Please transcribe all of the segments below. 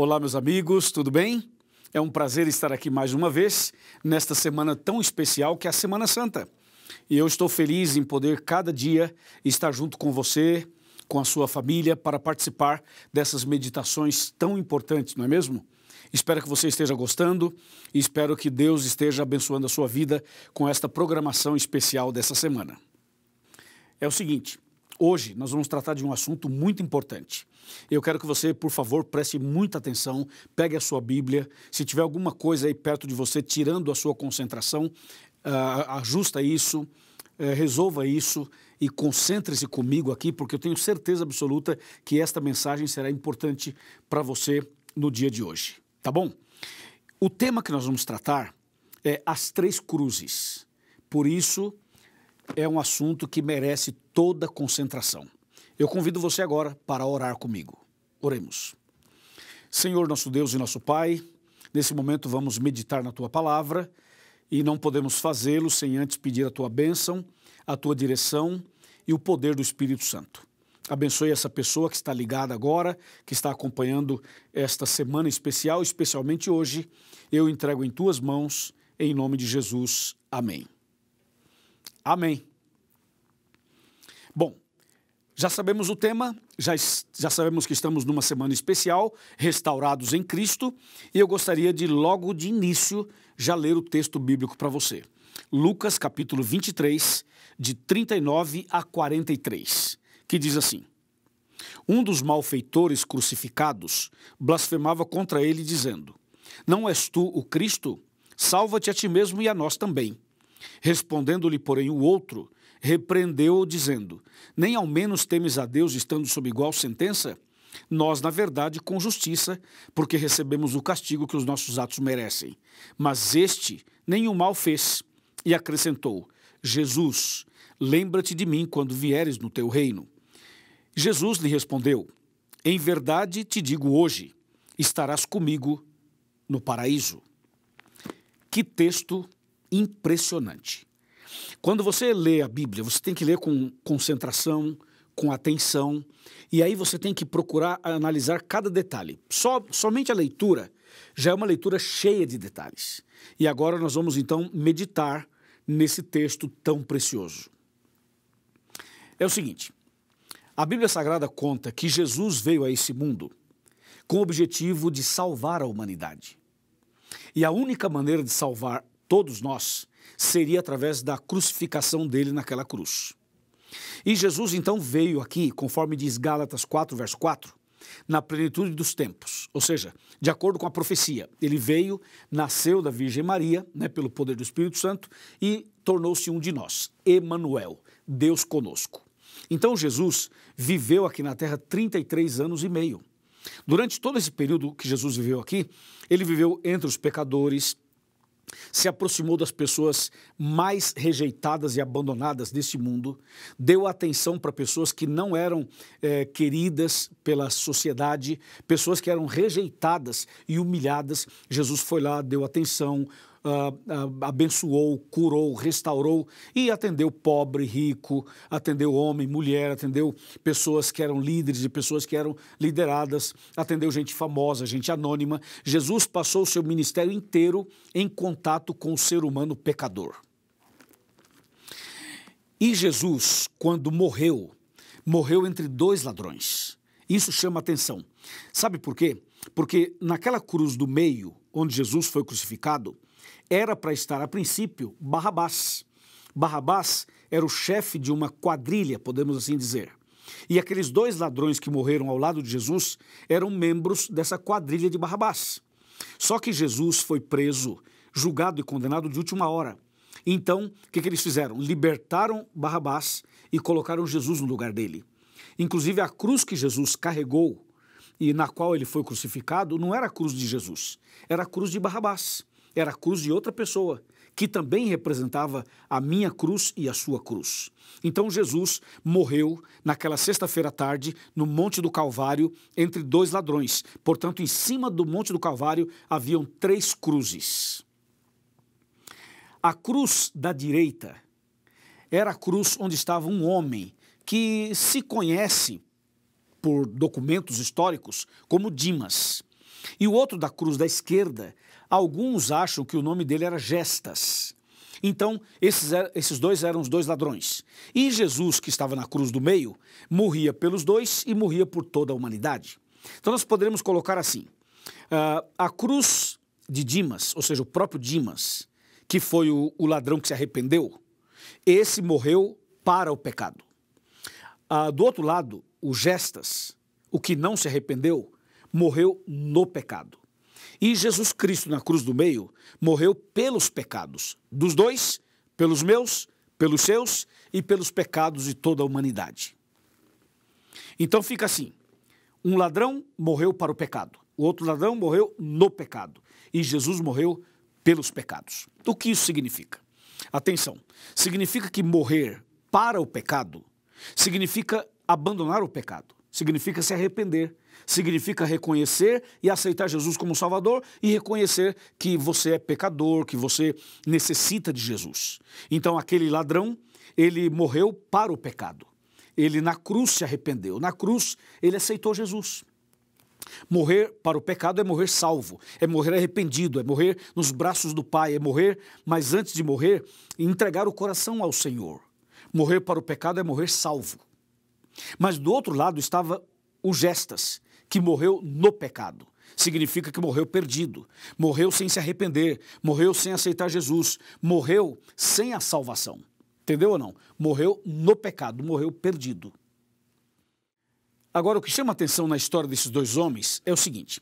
Olá, meus amigos, tudo bem? É um prazer estar aqui mais uma vez nesta semana tão especial que é a Semana Santa. E eu estou feliz em poder cada dia estar junto com você, com a sua família, para participar dessas meditações tão importantes, não é mesmo? Espero que você esteja gostando e espero que Deus esteja abençoando a sua vida com esta programação especial dessa semana. É o seguinte, Hoje nós vamos tratar de um assunto muito importante. Eu quero que você, por favor, preste muita atenção, pegue a sua Bíblia. Se tiver alguma coisa aí perto de você tirando a sua concentração, uh, ajusta isso, uh, resolva isso e concentre-se comigo aqui, porque eu tenho certeza absoluta que esta mensagem será importante para você no dia de hoje. Tá bom? O tema que nós vamos tratar é as três cruzes. Por isso, é um assunto que merece toda concentração. Eu convido você agora para orar comigo. Oremos. Senhor, nosso Deus e nosso Pai, nesse momento vamos meditar na tua palavra e não podemos fazê-lo sem antes pedir a tua bênção, a tua direção e o poder do Espírito Santo. Abençoe essa pessoa que está ligada agora, que está acompanhando esta semana especial, especialmente hoje. Eu entrego em tuas mãos, em nome de Jesus. Amém. Amém. Bom, já sabemos o tema, já, já sabemos que estamos numa semana especial, restaurados em Cristo, e eu gostaria de, logo de início, já ler o texto bíblico para você. Lucas capítulo 23, de 39 a 43, que diz assim: Um dos malfeitores crucificados blasfemava contra ele, dizendo: Não és tu o Cristo? Salva-te a ti mesmo e a nós também. Respondendo-lhe, porém, o outro, repreendeu-o, dizendo: Nem ao menos temes a Deus estando sob igual sentença? Nós, na verdade, com justiça, porque recebemos o castigo que os nossos atos merecem. Mas este nenhum mal fez. E acrescentou: Jesus, lembra-te de mim quando vieres no teu reino. Jesus lhe respondeu: Em verdade te digo hoje, estarás comigo no paraíso. Que texto impressionante. Quando você lê a Bíblia, você tem que ler com concentração, com atenção, e aí você tem que procurar analisar cada detalhe. Só, somente a leitura já é uma leitura cheia de detalhes. E agora nós vamos então meditar nesse texto tão precioso. É o seguinte: a Bíblia Sagrada conta que Jesus veio a esse mundo com o objetivo de salvar a humanidade. E a única maneira de salvar todos nós, seria através da crucificação dele naquela cruz. E Jesus então veio aqui, conforme diz Gálatas 4, verso 4, na plenitude dos tempos, ou seja, de acordo com a profecia. Ele veio, nasceu da Virgem Maria, né, pelo poder do Espírito Santo, e tornou-se um de nós, Emanuel, Deus conosco. Então Jesus viveu aqui na terra 33 anos e meio. Durante todo esse período que Jesus viveu aqui, ele viveu entre os pecadores, se aproximou das pessoas mais rejeitadas e abandonadas desse mundo, deu atenção para pessoas que não eram é, queridas pela sociedade, pessoas que eram rejeitadas e humilhadas. Jesus foi lá, deu atenção, ah, ah, abençoou, curou, restaurou e atendeu pobre, rico, atendeu homem, mulher, atendeu pessoas que eram líderes e pessoas que eram lideradas, atendeu gente famosa, gente anônima. Jesus passou o seu ministério inteiro em contato com o ser humano pecador. E Jesus, quando morreu, morreu entre dois ladrões. Isso chama atenção. Sabe por quê? Porque naquela cruz do meio, onde Jesus foi crucificado, era para estar, a princípio, Barrabás. Barrabás era o chefe de uma quadrilha, podemos assim dizer. E aqueles dois ladrões que morreram ao lado de Jesus eram membros dessa quadrilha de Barrabás. Só que Jesus foi preso, julgado e condenado de última hora. Então, o que, que eles fizeram? Libertaram Barrabás e colocaram Jesus no lugar dele. Inclusive, a cruz que Jesus carregou e na qual ele foi crucificado não era a cruz de Jesus, era a cruz de Barrabás era a cruz de outra pessoa, que também representava a minha cruz e a sua cruz. Então Jesus morreu naquela sexta-feira à tarde no Monte do Calvário entre dois ladrões. Portanto, em cima do Monte do Calvário haviam três cruzes. A cruz da direita era a cruz onde estava um homem que se conhece por documentos históricos como Dimas. E o outro da cruz da esquerda, alguns acham que o nome dele era Gestas. Então, esses, er-, esses dois eram os dois ladrões. E Jesus, que estava na cruz do meio, morria pelos dois e morria por toda a humanidade. Então, nós poderemos colocar assim: uh, a cruz de Dimas, ou seja, o próprio Dimas, que foi o, o ladrão que se arrependeu, esse morreu para o pecado. Ah, do outro lado, o Gestas, o que não se arrependeu, morreu no pecado. E Jesus Cristo na cruz do meio morreu pelos pecados dos dois, pelos meus, pelos seus e pelos pecados de toda a humanidade. Então fica assim: um ladrão morreu para o pecado, o outro ladrão morreu no pecado e Jesus morreu pelos pecados. O que isso significa? Atenção, significa que morrer para o pecado significa abandonar o pecado, significa se arrepender, Significa reconhecer e aceitar Jesus como Salvador e reconhecer que você é pecador, que você necessita de Jesus. Então, aquele ladrão, ele morreu para o pecado. Ele na cruz se arrependeu. Na cruz, ele aceitou Jesus. Morrer para o pecado é morrer salvo, é morrer arrependido, é morrer nos braços do Pai, é morrer, mas antes de morrer, entregar o coração ao Senhor. Morrer para o pecado é morrer salvo. Mas do outro lado estava o gestas, que morreu no pecado. Significa que morreu perdido, morreu sem se arrepender, morreu sem aceitar Jesus, morreu sem a salvação. Entendeu ou não? Morreu no pecado, morreu perdido. Agora, o que chama atenção na história desses dois homens é o seguinte: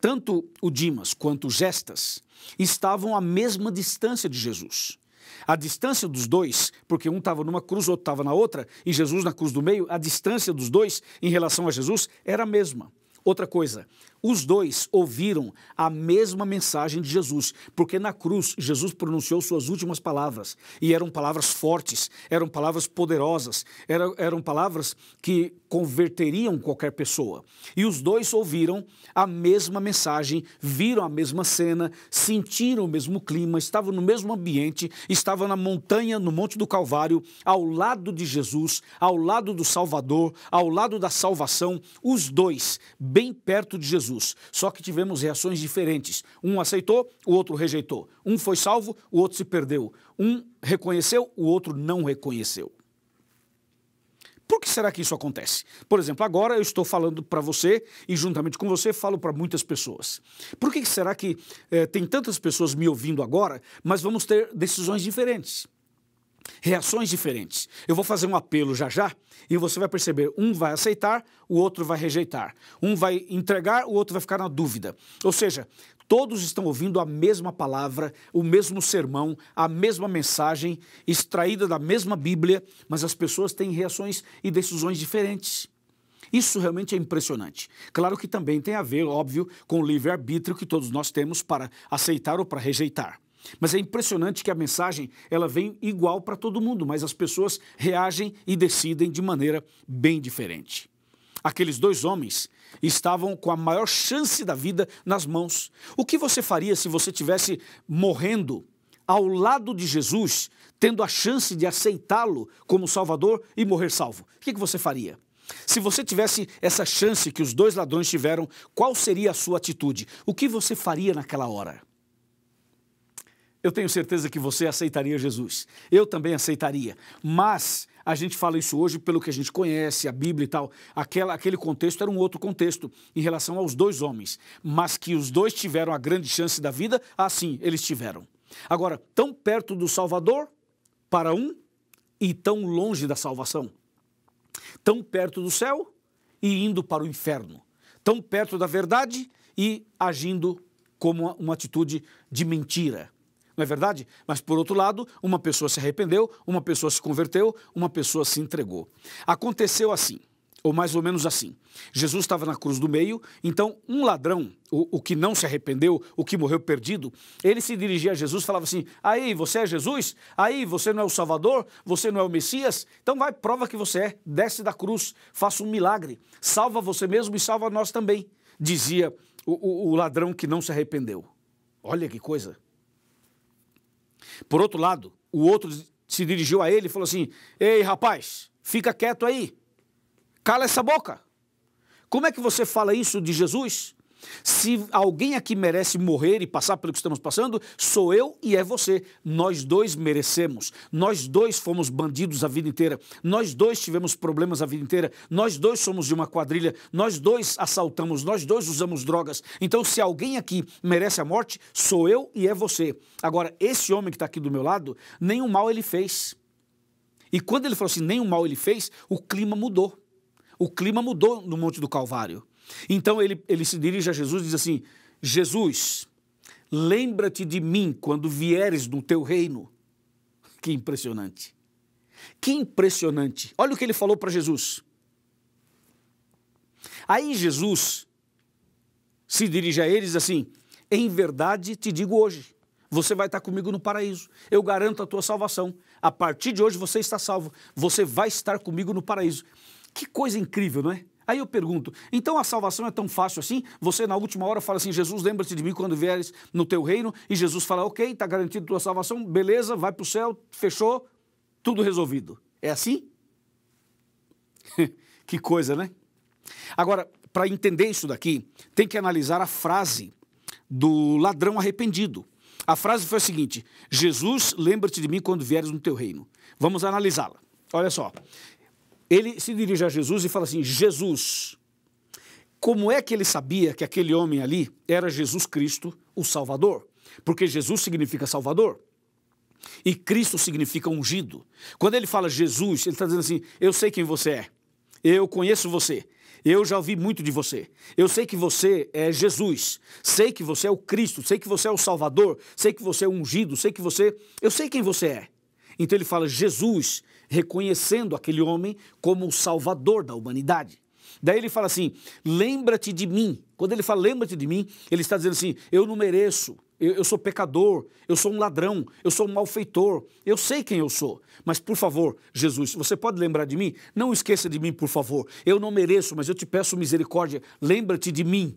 tanto o Dimas quanto o Gestas estavam à mesma distância de Jesus. A distância dos dois, porque um estava numa cruz, o outro estava na outra, e Jesus na cruz do meio, a distância dos dois em relação a Jesus era a mesma. Outra coisa, os dois ouviram a mesma mensagem de Jesus, porque na cruz Jesus pronunciou suas últimas palavras, e eram palavras fortes, eram palavras poderosas, eram, eram palavras que converteriam qualquer pessoa. E os dois ouviram a mesma mensagem, viram a mesma cena, sentiram o mesmo clima, estavam no mesmo ambiente, estavam na montanha, no Monte do Calvário, ao lado de Jesus, ao lado do Salvador, ao lado da salvação, os dois, bem perto de Jesus Jesus. Só que tivemos reações diferentes. Um aceitou, o outro rejeitou. Um foi salvo, o outro se perdeu. Um reconheceu, o outro não reconheceu. Por que será que isso acontece? Por exemplo, agora eu estou falando para você e, juntamente com você, falo para muitas pessoas. Por que será que eh, tem tantas pessoas me ouvindo agora, mas vamos ter decisões diferentes? reações diferentes. Eu vou fazer um apelo já já e você vai perceber: um vai aceitar, o outro vai rejeitar. Um vai entregar, o outro vai ficar na dúvida. Ou seja, todos estão ouvindo a mesma palavra, o mesmo sermão, a mesma mensagem, extraída da mesma Bíblia, mas as pessoas têm reações e decisões diferentes. Isso realmente é impressionante. Claro que também tem a ver, óbvio, com o livre-arbítrio que todos nós temos para aceitar ou para rejeitar. Mas é impressionante que a mensagem ela vem igual para todo mundo, mas as pessoas reagem e decidem de maneira bem diferente. Aqueles dois homens estavam com a maior chance da vida nas mãos. O que você faria se você tivesse morrendo ao lado de Jesus, tendo a chance de aceitá-lo como Salvador e morrer salvo? O que você faria? Se você tivesse essa chance que os dois ladrões tiveram, qual seria a sua atitude? O que você faria naquela hora? eu tenho certeza que você aceitaria Jesus. Eu também aceitaria. Mas a gente fala isso hoje pelo que a gente conhece, a Bíblia e tal. Aquela, aquele contexto era um outro contexto em relação aos dois homens. Mas que os dois tiveram a grande chance da vida, assim, eles tiveram. Agora, tão perto do Salvador para um e tão longe da salvação. Tão perto do céu e indo para o inferno. Tão perto da verdade e agindo como uma atitude de mentira não é verdade? Mas, por outro lado, uma pessoa se arrependeu, uma pessoa se converteu, uma pessoa se entregou. Aconteceu assim, ou mais ou menos assim. Jesus estava na cruz do meio, então um ladrão, o, o que não se arrependeu, o que morreu perdido, ele se dirigia a Jesus e falava assim: Aí, você é Jesus? Aí, você não é o Salvador? Você não é o Messias? Então vai, prova que você é, desce da cruz, faça um milagre, salva você mesmo e salva nós também, dizia o, o, o ladrão que não se arrependeu. Olha que coisa. Por outro lado, o outro se dirigiu a ele e falou assim: Ei, rapaz, fica quieto aí. Cala essa boca. Como é que você fala isso de Jesus? Se alguém aqui merece morrer e passar pelo que estamos passando, sou eu e é você. Nós dois merecemos. Nós dois fomos bandidos a vida inteira. Nós dois tivemos problemas a vida inteira. Nós dois somos de uma quadrilha. Nós dois assaltamos. Nós dois usamos drogas. Então, se alguém aqui merece a morte, sou eu e é você. Agora, esse homem que está aqui do meu lado, nenhum mal ele fez. E quando ele falou assim, nenhum mal ele fez, o clima mudou. O clima mudou no Monte do Calvário. Então ele, ele se dirige a Jesus e diz assim: Jesus, lembra-te de mim quando vieres do teu reino. Que impressionante! Que impressionante! Olha o que ele falou para Jesus. Aí Jesus se dirige a eles assim: Em verdade te digo hoje, você vai estar comigo no paraíso. Eu garanto a tua salvação. A partir de hoje você está salvo. Você vai estar comigo no paraíso. Que coisa incrível, não é? Aí eu pergunto, então a salvação é tão fácil assim? Você na última hora fala assim, Jesus, lembra-te de mim quando vieres no teu reino. E Jesus fala, ok, está garantida a tua salvação, beleza, vai para o céu, fechou, tudo resolvido. É assim? que coisa, né? Agora, para entender isso daqui, tem que analisar a frase do ladrão arrependido. A frase foi a seguinte: Jesus, lembra-te de mim quando vieres no teu reino. Vamos analisá-la. Olha só ele se dirige a Jesus e fala assim: Jesus, como é que ele sabia que aquele homem ali era Jesus Cristo, o Salvador? Porque Jesus significa Salvador. E Cristo significa ungido. Quando ele fala Jesus, ele está dizendo assim: Eu sei quem você é, eu conheço você, eu já ouvi muito de você. Eu sei que você é Jesus. Sei que você é o Cristo. Sei que você é o Salvador. Sei que você é ungido. Sei que você. Eu sei quem você é. Então ele fala: Jesus, reconhecendo aquele homem como o salvador da humanidade. Daí ele fala assim: lembra-te de mim. Quando ele fala lembra-te de mim, ele está dizendo assim: eu não mereço, eu, eu, sou pecador, eu sou um ladrão, eu sou um malfeitor, eu sei quem eu sou. Mas por favor, Jesus, você pode lembrar de mim? Não esqueça de mim, por favor. Eu não mereço, mas eu te peço misericórdia, lembra-te de mim.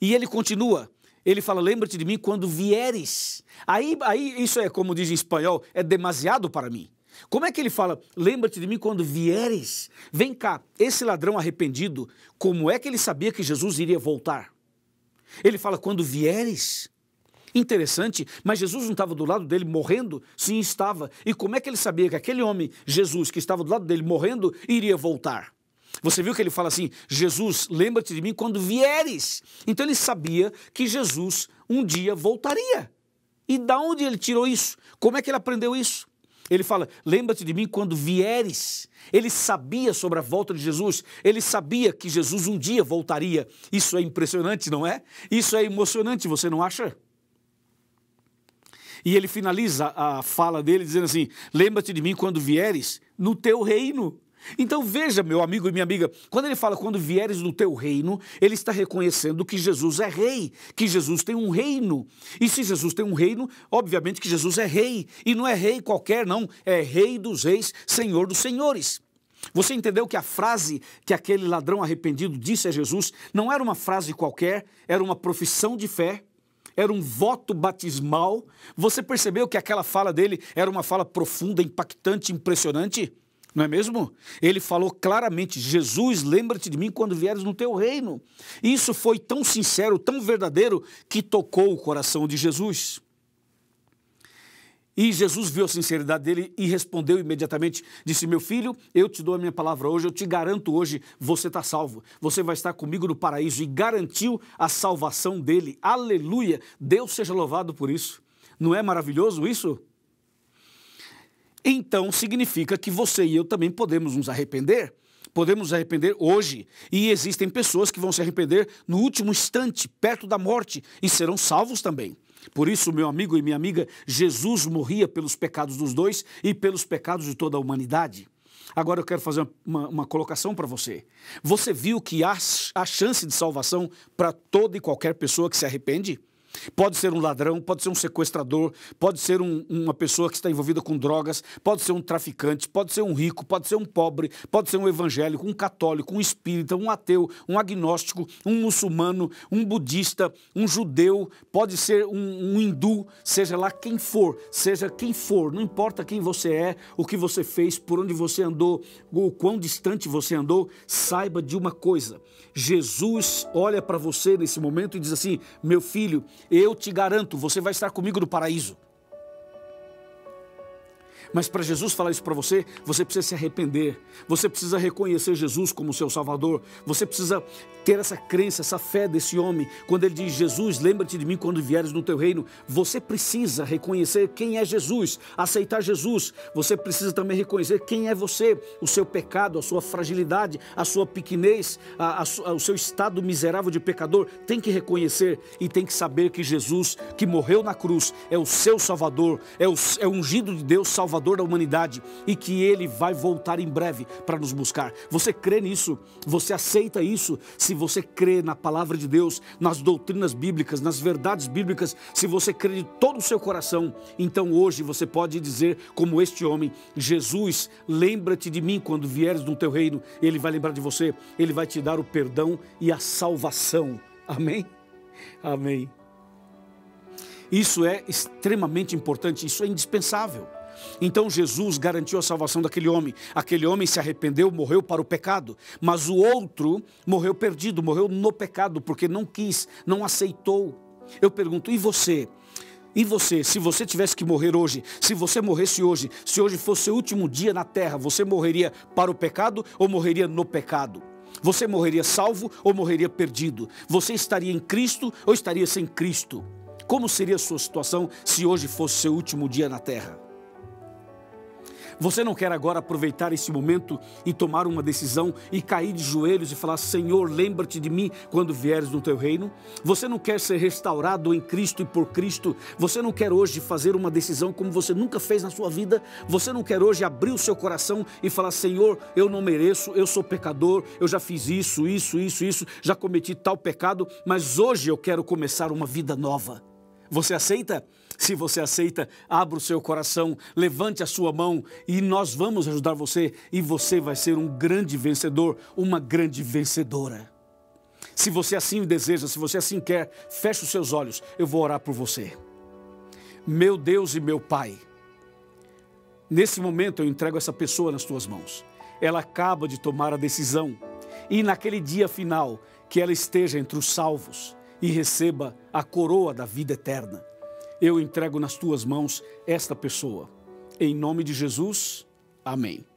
E ele continua: ele fala: lembra-te de mim quando vieres. Aí, aí isso é, como diz em espanhol, é demasiado para mim. Como é que ele fala? Lembra-te de mim quando vieres. Vem cá, esse ladrão arrependido, como é que ele sabia que Jesus iria voltar? Ele fala: quando vieres. Interessante, mas Jesus não estava do lado dele morrendo? Sim, estava. E como é que ele sabia que aquele homem, Jesus, que estava do lado dele morrendo, iria voltar? Você viu que ele fala assim: Jesus, lembra-te de mim quando vieres. Então ele sabia que Jesus um dia voltaria. E da onde ele tirou isso? Como é que ele aprendeu isso? Ele fala: Lembra-te de mim quando vieres. Ele sabia sobre a volta de Jesus, ele sabia que Jesus um dia voltaria. Isso é impressionante, não é? Isso é emocionante, você não acha? E ele finaliza a fala dele dizendo assim: Lembra-te de mim quando vieres no teu reino. Então veja, meu amigo e minha amiga, quando ele fala quando vieres do teu reino, ele está reconhecendo que Jesus é rei, que Jesus tem um reino. E se Jesus tem um reino, obviamente que Jesus é rei. E não é rei qualquer, não. É rei dos reis, senhor dos senhores. Você entendeu que a frase que aquele ladrão arrependido disse a Jesus não era uma frase qualquer, era uma profissão de fé era um voto batismal. Você percebeu que aquela fala dele era uma fala profunda, impactante, impressionante? Não é mesmo? Ele falou claramente: Jesus, lembra-te de mim quando vieres no teu reino. Isso foi tão sincero, tão verdadeiro, que tocou o coração de Jesus. E Jesus viu a sinceridade dele e respondeu imediatamente: Disse, meu filho, eu te dou a minha palavra hoje, eu te garanto hoje, você está salvo, você vai estar comigo no paraíso. E garantiu a salvação dele. Aleluia! Deus seja louvado por isso. Não é maravilhoso isso? então significa que você e eu também podemos nos arrepender. Podemos nos arrepender hoje. E existem pessoas que vão se arrepender no último instante, perto da morte, e serão salvos também. Por isso, meu amigo e minha amiga, Jesus morria pelos pecados dos dois e pelos pecados de toda a humanidade. Agora eu quero fazer uma, uma colocação para você. Você viu que há a chance de salvação para toda e qualquer pessoa que se arrepende? Pode ser um ladrão, pode ser um sequestrador, pode ser um, uma pessoa que está envolvida com drogas, pode ser um traficante, pode ser um rico, pode ser um pobre, pode ser um evangélico, um católico, um espírita, um ateu, um agnóstico, um muçulmano, um budista, um judeu, pode ser um, um hindu, seja lá quem for, seja quem for, não importa quem você é, o que você fez, por onde você andou, o quão distante você andou, saiba de uma coisa: Jesus olha para você nesse momento e diz assim, meu filho, eu te garanto, você vai estar comigo no paraíso. Mas para Jesus falar isso para você, você precisa se arrepender, você precisa reconhecer Jesus como seu Salvador, você precisa ter essa crença, essa fé desse homem, quando ele diz: Jesus, lembra-te de mim quando vieres no teu reino. Você precisa reconhecer quem é Jesus, aceitar Jesus. Você precisa também reconhecer quem é você, o seu pecado, a sua fragilidade, a sua pequenez, a, a, o seu estado miserável de pecador. Tem que reconhecer e tem que saber que Jesus, que morreu na cruz, é o seu Salvador, é o é ungido de Deus, Salvador da humanidade e que ele vai voltar em breve para nos buscar. Você crê nisso? Você aceita isso? Se você crê na palavra de Deus, nas doutrinas bíblicas, nas verdades bíblicas, se você crê de todo o seu coração, então hoje você pode dizer, como este homem: Jesus, lembra-te de mim quando vieres do teu reino. Ele vai lembrar de você, ele vai te dar o perdão e a salvação. Amém? Amém. Isso é extremamente importante, isso é indispensável. Então Jesus garantiu a salvação daquele homem. Aquele homem se arrependeu, morreu para o pecado, mas o outro morreu perdido, morreu no pecado, porque não quis, não aceitou. Eu pergunto, e você? E você, se você tivesse que morrer hoje, se você morresse hoje, se hoje fosse seu último dia na terra, você morreria para o pecado ou morreria no pecado? Você morreria salvo ou morreria perdido? Você estaria em Cristo ou estaria sem Cristo? Como seria a sua situação se hoje fosse seu último dia na terra? Você não quer agora aproveitar esse momento e tomar uma decisão e cair de joelhos e falar: Senhor, lembra-te de mim quando vieres no teu reino? Você não quer ser restaurado em Cristo e por Cristo? Você não quer hoje fazer uma decisão como você nunca fez na sua vida? Você não quer hoje abrir o seu coração e falar: Senhor, eu não mereço, eu sou pecador, eu já fiz isso, isso, isso, isso, já cometi tal pecado, mas hoje eu quero começar uma vida nova. Você aceita? Se você aceita, abra o seu coração, levante a sua mão e nós vamos ajudar você e você vai ser um grande vencedor, uma grande vencedora. Se você assim deseja, se você assim quer, feche os seus olhos, eu vou orar por você. Meu Deus e meu Pai, nesse momento eu entrego essa pessoa nas tuas mãos. Ela acaba de tomar a decisão e naquele dia final que ela esteja entre os salvos e receba a coroa da vida eterna eu entrego nas tuas mãos esta pessoa. Em nome de Jesus, amém.